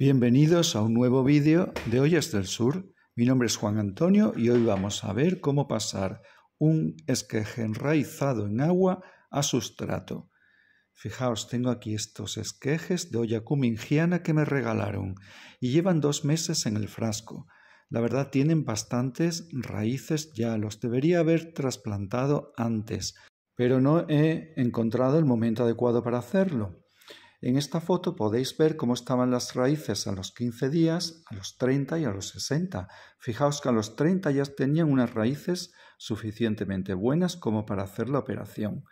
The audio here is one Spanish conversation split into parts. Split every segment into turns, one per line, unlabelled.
Bienvenidos a un nuevo vídeo de Ollas del Sur. Mi nombre es Juan Antonio y hoy vamos a ver cómo pasar un esqueje enraizado en agua a sustrato. Fijaos, tengo aquí estos esquejes de olla cumingiana que me regalaron y llevan dos meses en el frasco. La verdad tienen bastantes raíces ya, los debería haber trasplantado antes, pero no he encontrado el momento adecuado para hacerlo. En esta foto podéis ver cómo estaban las raíces a los 15 días, a los 30 y a los 60. Fijaos que a los 30 ya tenían unas raíces suficientemente buenas como para hacer la operación.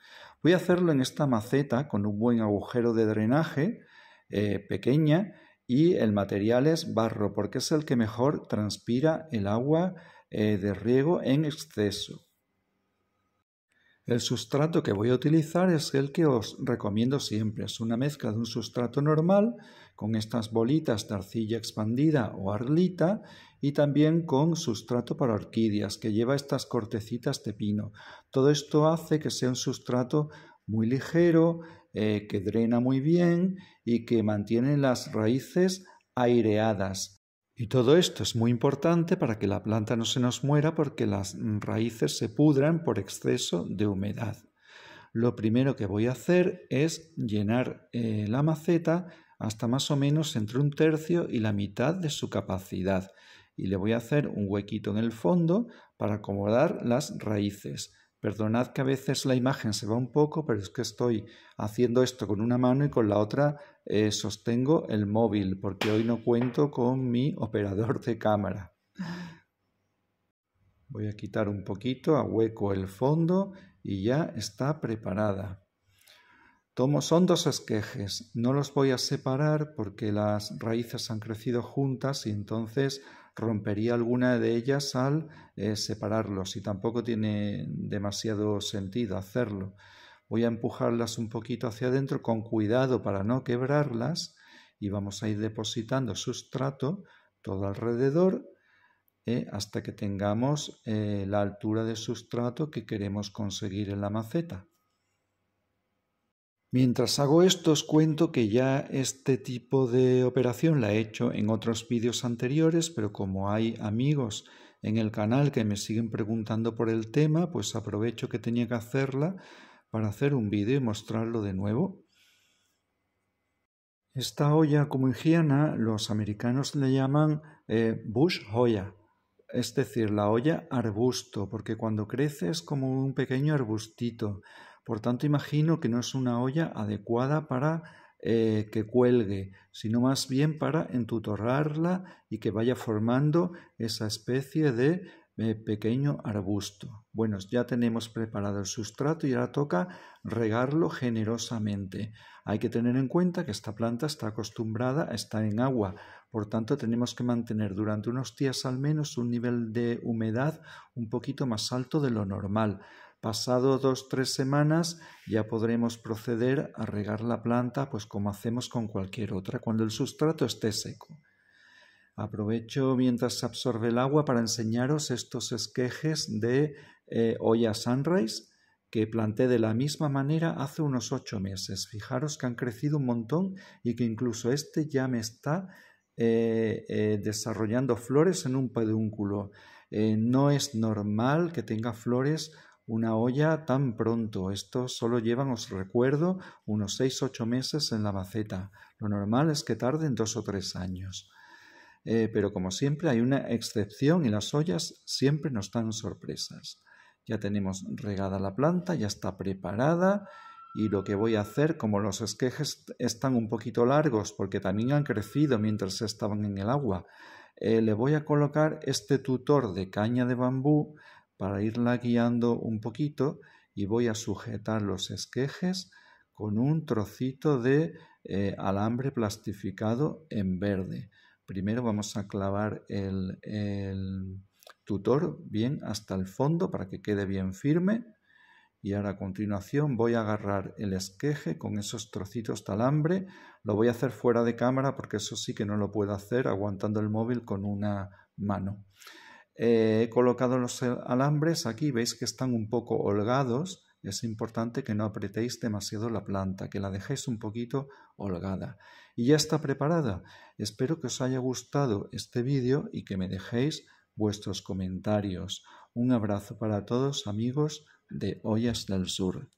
Voy a hacerlo en esta maceta con un buen agujero de drenaje eh, pequeña y el material es barro porque es el que mejor transpira el agua eh, de riego en exceso. El sustrato que voy a utilizar es el que os recomiendo siempre. Es una mezcla de un sustrato normal con estas bolitas de arcilla expandida o arlita y también con sustrato para orquídeas que lleva estas cortecitas de pino. Todo esto hace que sea un sustrato muy ligero, eh, que drena muy bien y que mantiene las raíces aireadas. Y todo esto es muy importante para que la planta no se nos muera porque las raíces se pudran por exceso de humedad. Lo primero que voy a hacer es llenar eh, la maceta hasta más o menos entre un tercio y la mitad de su capacidad y le voy a hacer un huequito en el fondo para acomodar las raíces. Perdonad que a veces la imagen se va un poco, pero es que estoy haciendo esto con una mano y con la otra eh, sostengo el móvil, porque hoy no cuento con mi operador de cámara. Voy a quitar un poquito, a hueco el fondo y ya está preparada. Tomo, son dos esquejes, no los voy a separar porque las raíces han crecido juntas y entonces rompería alguna de ellas al eh, separarlos y tampoco tiene demasiado sentido hacerlo. Voy a empujarlas un poquito hacia adentro con cuidado para no quebrarlas y vamos a ir depositando sustrato todo alrededor eh, hasta que tengamos eh, la altura de sustrato que queremos conseguir en la maceta. Mientras hago esto os cuento que ya este tipo de operación la he hecho en otros vídeos anteriores, pero como hay amigos en el canal que me siguen preguntando por el tema, pues aprovecho que tenía que hacerla para hacer un vídeo y mostrarlo de nuevo. Esta olla como higiana, los americanos le llaman eh, bush hoya, es decir, la olla arbusto, porque cuando crece es como un pequeño arbustito. Por tanto, imagino que no es una olla adecuada para eh, que cuelgue, sino más bien para entutorrarla y que vaya formando esa especie de eh, pequeño arbusto. Bueno, ya tenemos preparado el sustrato y ahora toca regarlo generosamente. Hay que tener en cuenta que esta planta está acostumbrada a estar en agua, por tanto tenemos que mantener durante unos días al menos un nivel de humedad un poquito más alto de lo normal. Pasado dos, tres semanas ya podremos proceder a regar la planta pues como hacemos con cualquier otra, cuando el sustrato esté seco. Aprovecho mientras se absorbe el agua para enseñaros estos esquejes de eh, olla sunrise que planté de la misma manera hace unos ocho meses. Fijaros que han crecido un montón y que incluso este ya me está eh, eh, desarrollando flores en un pedúnculo. Eh, no es normal que tenga flores una olla tan pronto. esto solo llevan, os recuerdo, unos seis 8 meses en la maceta. Lo normal es que tarden dos o tres años. Eh, pero como siempre hay una excepción y las ollas siempre nos dan sorpresas. Ya tenemos regada la planta, ya está preparada y lo que voy a hacer, como los esquejes están un poquito largos porque también han crecido mientras estaban en el agua, eh, le voy a colocar este tutor de caña de bambú para irla guiando un poquito y voy a sujetar los esquejes con un trocito de eh, alambre plastificado en verde. Primero vamos a clavar el, el tutor bien hasta el fondo para que quede bien firme y ahora a continuación voy a agarrar el esqueje con esos trocitos de alambre. Lo voy a hacer fuera de cámara porque eso sí que no lo puedo hacer aguantando el móvil con una mano. Eh, he colocado los alambres aquí, veis que están un poco holgados. Es importante que no apretéis demasiado la planta, que la dejéis un poquito holgada. Y ya está preparada. Espero que os haya gustado este vídeo y que me dejéis vuestros comentarios. Un abrazo para todos amigos de Ollas del Sur.